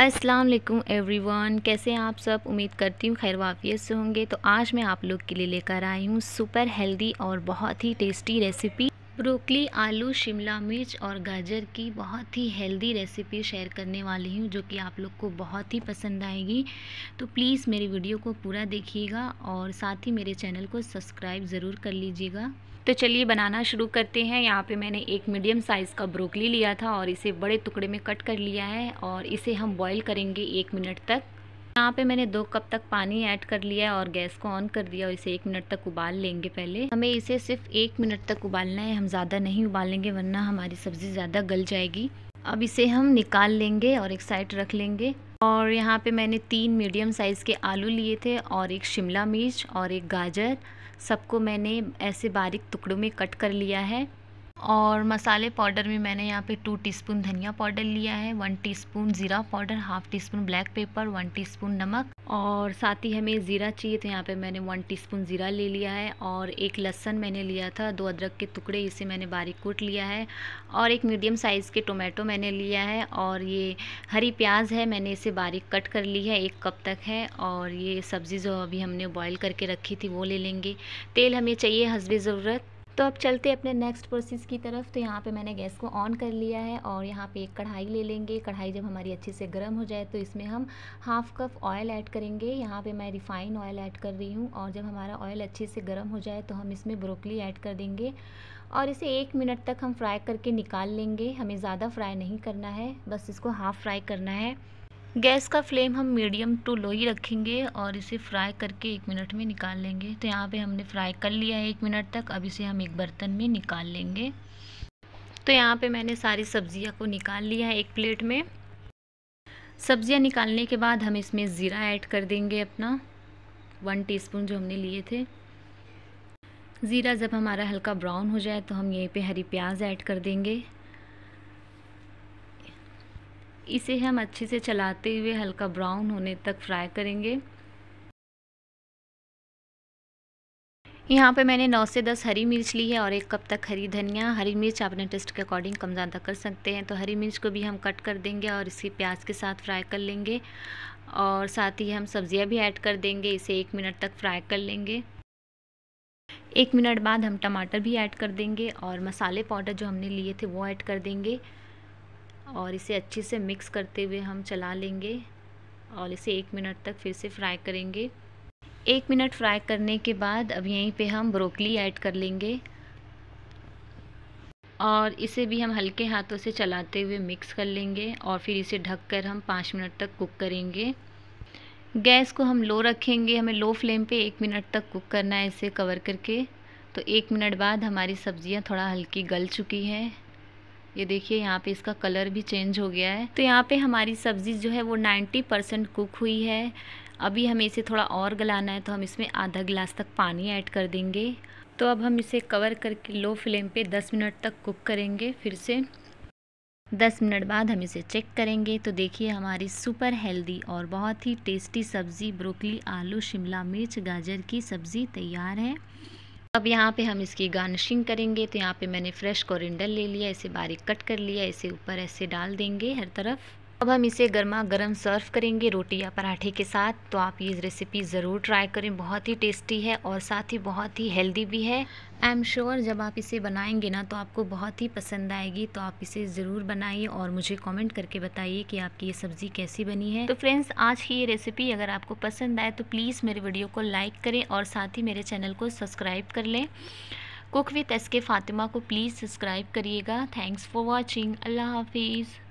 अस्सलाम वालेकुम एवरीवन कैसे हैं आप सब उम्मीद करती हूँ खैर वाफियत से होंगे तो आज मैं आप लोग के लिए लेकर आई हूँ सुपर हेल्दी और बहुत ही टेस्टी रेसिपी ब्रोकली आलू शिमला मिर्च और गाजर की बहुत ही हेल्दी रेसिपी शेयर करने वाली हूँ जो कि आप लोग को बहुत ही पसंद आएगी तो प्लीज़ मेरी वीडियो को पूरा देखिएगा और साथ ही मेरे चैनल को सब्सक्राइब ज़रूर कर लीजिएगा तो चलिए बनाना शुरू करते हैं यहाँ पे मैंने एक मीडियम साइज़ का ब्रोकली लिया था और इसे बड़े टुकड़े में कट कर लिया है और इसे हम बॉईल करेंगे एक मिनट तक यहाँ पे मैंने दो कप तक पानी ऐड कर लिया है और गैस को ऑन कर दिया और इसे एक मिनट तक उबाल लेंगे पहले हमें इसे सिर्फ एक मिनट तक उबालना है हम ज़्यादा नहीं उबालेंगे वरना हमारी सब्ज़ी ज़्यादा गल जाएगी अब इसे हम निकाल लेंगे और एक साइड रख लेंगे और यहाँ पे मैंने तीन मीडियम साइज़ के आलू लिए थे और एक शिमला मिर्च और एक गाजर सबको मैंने ऐसे बारीक टुकड़ों में कट कर लिया है और मसाले पाउडर में मैंने यहाँ पे टू टीस्पून धनिया पाउडर लिया है वन टीस्पून ज़ीरा powder half teaspoon black pepper one teaspoon नमक और साथ ही हमें ज़ीरा चाहिए तो यहाँ पे मैंने वन टीस्पून ज़ीरा ले लिया है और एक लहसन मैंने लिया था दो अदरक के टुकड़े इसे मैंने बारीक कूट लिया है और एक मीडियम साइज़ के टोमेटो मैंने लिया है और ये हरी प्याज है मैंने इसे बारीक कट कर ली है एक कप तक है और ये सब्ज़ी जो अभी हमने बॉयल करके रखी थी वो ले लेंगे तेल हमें चाहिए हंसबी ज़रूरत तो अब चलते अपने नेक्स्ट प्रोसेस की तरफ तो यहाँ पे मैंने गैस को ऑन कर लिया है और यहाँ पे एक कढ़ाई ले लेंगे कढ़ाई जब हमारी अच्छे से गर्म हो जाए तो इसमें हम हाफ़ कप ऑयल ऐड करेंगे यहाँ पे मैं रिफ़ाइन ऑयल ऐड कर रही हूँ और जब हमारा ऑयल अच्छे से गर्म हो जाए तो हम इसमें ब्रोकली ऐड कर देंगे और इसे एक मिनट तक हम फ्राई करके निकाल लेंगे हमें ज़्यादा फ्राई नहीं करना है बस इसको हाफ़ फ्राई करना है गैस का फ्लेम हम मीडियम टू लो ही रखेंगे और इसे फ्राई करके एक मिनट में निकाल लेंगे तो यहाँ पे हमने फ्राई कर लिया है एक मिनट तक अब इसे हम एक बर्तन में निकाल लेंगे तो यहाँ पे मैंने सारी सब्जियाँ को निकाल लिया है एक प्लेट में सब्जियाँ निकालने के बाद हम इसमें ज़ीरा ऐड कर देंगे अपना वन टी जो हमने लिए थे ज़ीरा जब हमारा हल्का ब्राउन हो जाए तो हम यहीं पर हरी प्याज ऐड कर देंगे इसे हम अच्छे से चलाते हुए हल्का ब्राउन होने तक फ्राई करेंगे यहाँ पे मैंने 9 से 10 हरी मिर्च ली है और एक कप तक हरी धनिया हरी मिर्च अपने टेस्ट के अकॉर्डिंग कम ज़्यादा कर सकते हैं तो हरी मिर्च को भी हम कट कर देंगे और इसे प्याज के साथ फ्राई कर लेंगे और साथ ही हम सब्जियाँ भी ऐड कर देंगे इसे एक मिनट तक फ्राई कर लेंगे एक मिनट बाद हम टमाटर भी ऐड कर देंगे और मसाले पाउडर जो हमने लिए थे वो ऐड कर देंगे और इसे अच्छे से मिक्स करते हुए हम चला लेंगे और इसे एक मिनट तक फिर से फ्राई करेंगे एक मिनट फ्राई करने के बाद अब यहीं पे हम ब्रोकली ऐड कर लेंगे और इसे भी हम हल्के हाथों से चलाते हुए मिक्स कर लेंगे और फिर इसे ढककर हम पाँच मिनट तक कुक करेंगे गैस को हम लो रखेंगे हमें लो फ्लेम पे एक मिनट तक कुक करना है इसे कवर करके तो एक मिनट बाद हमारी सब्ज़ियाँ थोड़ा हल्की गल चुकी हैं ये देखिए यहाँ पे इसका कलर भी चेंज हो गया है तो यहाँ पे हमारी सब्ज़ी जो है वो 90 परसेंट कुक हुई है अभी हमें इसे थोड़ा और गलाना है तो हम इसमें आधा गिलास तक पानी ऐड कर देंगे तो अब हम इसे कवर करके लो फ्लेम पे 10 मिनट तक कुक करेंगे फिर से 10 मिनट बाद हम इसे चेक करेंगे तो देखिए हमारी सुपर हेल्दी और बहुत ही टेस्टी सब्ज़ी ब्रोकली आलू शिमला मिर्च गाजर की सब्ज़ी तैयार है अब यहाँ पे हम इसकी गार्निशिंग करेंगे तो यहाँ पे मैंने फ्रेश कोरिंडल ले लिया इसे बारीक कट कर लिया इसे ऊपर ऐसे डाल देंगे हर तरफ अब हम इसे गर्मा गर्म सर्व करेंगे रोटी या पराठे के साथ तो आप ये रेसिपी ज़रूर ट्राई करें बहुत ही टेस्टी है और साथ ही बहुत ही हेल्दी भी है आई एम श्योर जब आप इसे बनाएंगे ना तो आपको बहुत ही पसंद आएगी तो आप इसे ज़रूर बनाइए और मुझे कमेंट करके बताइए कि आपकी ये सब्ज़ी कैसी बनी है तो फ्रेंड्स आज की ये रेसिपी अगर आपको पसंद आए तो प्लीज़ मेरे वीडियो को लाइक करें और साथ ही मेरे चैनल को सब्सक्राइब कर लें cook with S K Fatima को प्लीज़ सब्सक्राइब करिएगा थैंक्स फॉर वॉचिंग अल्लाह हाफिज़